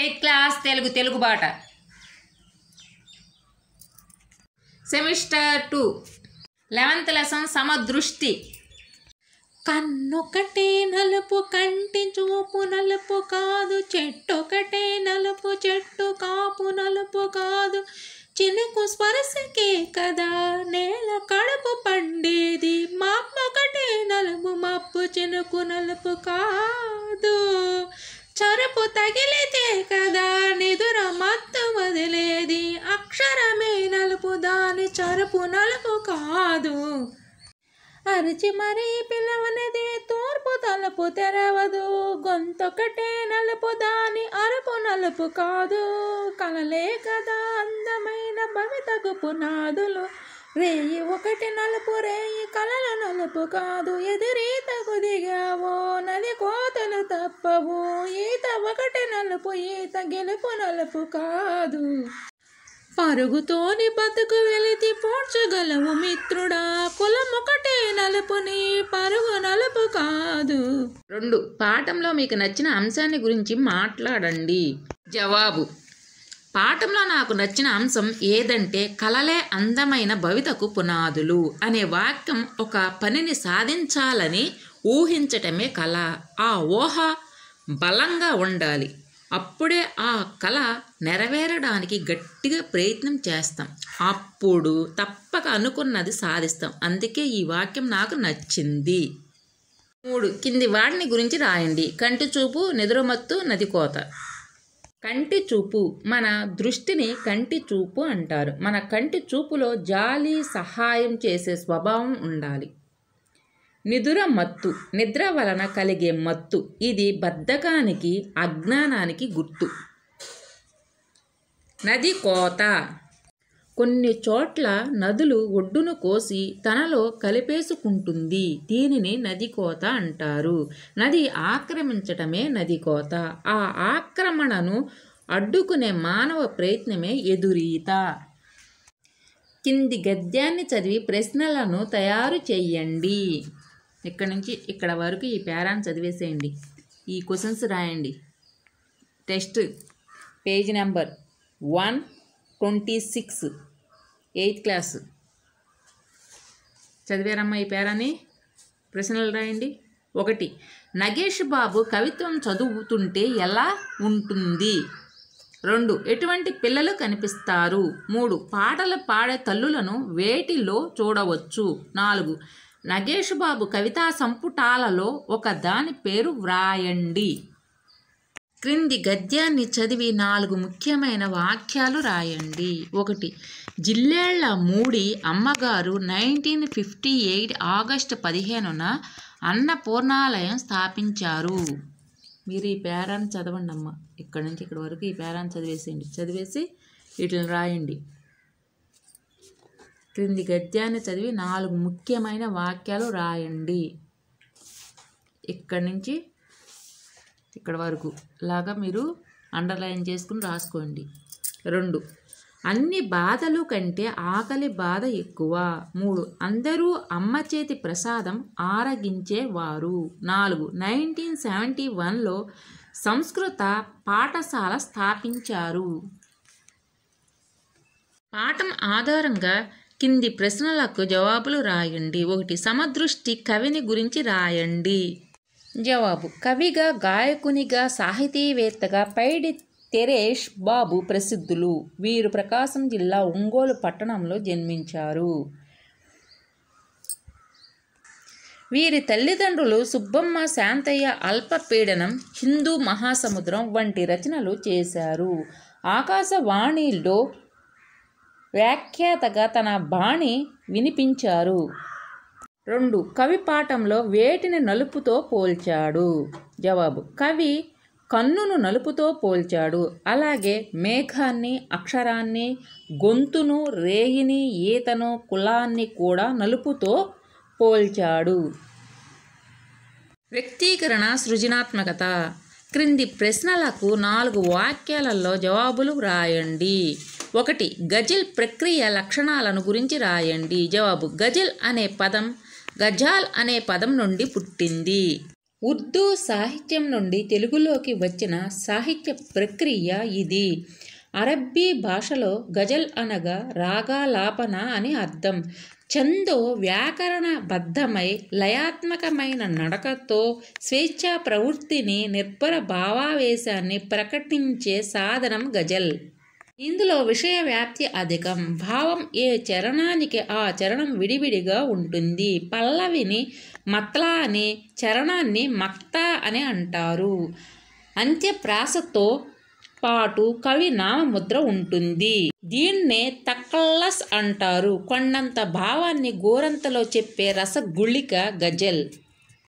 eighth class Telugu Telugu బాట semester two eleventh lesson సమదృష్టి కన్నొకటే నలుపు కంటి చూపు నలుపు కాదు చెట్టొకటే నలుపు చెట్టు కాపు నలుపు కాదు చినుకు స్పరసకే కదా నేల కడుపు పండేది ఒకటే నలుపు మప్పు చినుకు నలుపు కాదు చరుపు తగిలితే కదా నిదుర మత్తు వదిలేది అక్షరమే నలుపు దాని చరుపు నలుపు కాదు అరిచి మరీ పిలవనిది తూర్పు తలుపు తెరవదు గొంతొకటే నలుపు దాని అరుపు నలుపు కాదు కలలే కదా అందమైన భవితగు పునాదులు వెయ్యి ఒకటి నలుపు రేయి కలల నలుపు కాదు ఎదురీతకు దిగావో నది కోతలు తప్పవు ఈత ఒకటి నలుపు ఈత గెలుపు నలుపు కాదు పరుగుతోని బతుకు వెలితి పోడ్చగలవు మిత్రుడా కులం ఒకటే నలుపుని పరుగు నలుపు కాదు రెండు పాఠంలో మీకు నచ్చిన అంశాన్ని గురించి మాట్లాడండి జవాబు పాఠంలో నాకు నచ్చిన అంశం ఏదంటే కలలే అందమైన భవితకు పునాదులు అనే వాక్యం ఒక పనిని సాధించాలని ఊహించటమే కళ ఆ ఊహ బలంగా ఉండాలి అప్పుడే ఆ కళ నెరవేరడానికి గట్టిగా ప్రయత్నం చేస్తాం అప్పుడు తప్పక అనుకున్నది సాధిస్తాం అందుకే ఈ వాక్యం నాకు నచ్చింది మూడు కింది వాడిని గురించి రాయండి కంటి చూపు నిద్రమత్తు నది కోత కంటి చూపు మన దృష్టిని కంటి చూపు అంటారు మన కంటి చూపులో జాలి సహాయం చేసే స్వభావం ఉండాలి నిదుర మత్తు నిద్ర వలన కలిగే మత్తు ఇది బద్ధకానికి అజ్ఞానానికి గుర్తు నది కోత కొన్ని చోట్ల నదులు ఒడ్డును కోసి తనలో కలిపేసుకుంటుంది దీనిని నది కోత అంటారు నది ఆక్రమించటమే నది కోత ఆ ఆక్రమణను అడ్డుకునే మానవ ప్రయత్నమే ఎదురీత కింది గద్యాన్ని చదివి ప్రశ్నలను తయారు చేయండి ఇక్కడ నుంచి ఇక్కడ వరకు ఈ పేరాన్ని చదివేసేయండి ఈ క్వశ్చన్స్ రాయండి test page number one twenty six eighth class చదివారమ్మా ఈ పేరాని ప్రశ్నలు రాయండి ఒకటి నగేష్ బాబు కవిత్వం చదువుతుంటే ఎలా ఉంటుంది రెండు ఎటువంటి పిల్లలు కనిపిస్తారు మూడు పాటలు పాడే తల్లులను వేటిలో చూడవచ్చు నాలుగు నగేష్ బాబు కవితా సంపుటాలలో ఒక దాని పేరు వ్రాయండి క్రింది గద్యాన్ని చదివి నాలుగు ముఖ్యమైన వాక్యాలు రాయండి ఒకటి జిల్లేళ్ల మూడి అమ్మగారు నైన్టీన్ ఫిఫ్టీ ఎయిట్ ఆగస్టు పదిహేనున అన్నపూర్ణాలయం స్థాపించారు మీరు ఈ పేరాన్ని చదవండి అమ్మ ఇక్కడ నుంచి ఇక్కడి వరకు ఈ పేరాన్ని చదివేసేయండి చదివేసి వీటిని రాయండి క్రింది గద్యాన్ని చదివి నాలుగు ముఖ్యమైన వాక్యాలు రాయండి ఇక్కడి నుంచి ఇక్కడ వరకు లాగా మీరు అండర్లైన్ చేసుకుని రాసుకోండి రెండు అన్ని బాధలు కంటే ఆకలి బాధ ఎక్కువ మూడు అందరూ అమ్మ చేతి ప్రసాదం ఆరగించేవారు నాలుగు నైన్టీన్ సెవెంటీ వన్లో సంస్కృత పాఠశాల స్థాపించారు పాఠం ఆధారంగా కింది ప్రశ్నలకు జవాబులు రాయండి ఒకటి సమదృష్టి కవిని గురించి రాయండి జవాబు కవిగా గాయకునిగా సాహితీవేత్తగా పైడి కెరేష్ బాబు ప్రసిద్ధులు వీరు ప్రకాశం జిల్లా ఒంగోలు పట్టణంలో జన్మించారు వీరి తల్లిదండ్రులు సుబ్బమ్మ శాంతయ్య అల్పపీడనం హిందూ మహాసముద్రం వంటి రచనలు చేశారు ఆకాశవాణిలో వ్యాఖ్యాతగా తన బాణి వినిపించారు రెండు కవి పాఠంలో వేటిని నలుపుతో పోల్చాడు జవాబు కవి కన్నును నలుపుతో పోల్చాడు అలాగే మేఘాన్ని అక్షరాన్ని గొంతును రేగిని ఈతను కులాన్ని కూడా నలుపుతో పోల్చాడు వ్యక్తీకరణ సృజనాత్మకత క్రింది ప్రశ్నలకు నాలుగు వాక్యాలలో జవాబులు రాయండి ఒకటి గజిల్ ప్రక్రియ లక్షణాలను గురించి రాయండి జవాబు గజిల్ అనే పదం గజాల్ అనే పదం నుండి పుట్టింది ఉర్దూ సాహిత్యం నుండి తెలుగులోకి వచ్చిన సాహిత్య ప్రక్రియ ఇది అరబ్బీ భాషలో గజల్ అనగా రాగాలాపన అని అర్థం చందో వ్యాకరణబద్ధమై లయాత్మకమైన నడకతో స్వేచ్ఛా ప్రవృత్తిని నిర్భర భావావేశాన్ని ప్రకటించే సాధనం గజల్ ఇందులో విషయ వ్యాప్తి అధికం భావం ఏ చరణానికి ఆ చరణం విడివిడిగా ఉంటుంది పల్లవిని మత్లా అని చరణాన్ని మక్త అని అంటారు అంత్యప్రాసతో పాటు కవి నామముద్ర ఉంటుంది దీన్నే తక్కల్లస్ అంటారు కొండంత భావాన్ని గోరంతలో చెప్పే రసగుళిక గజల్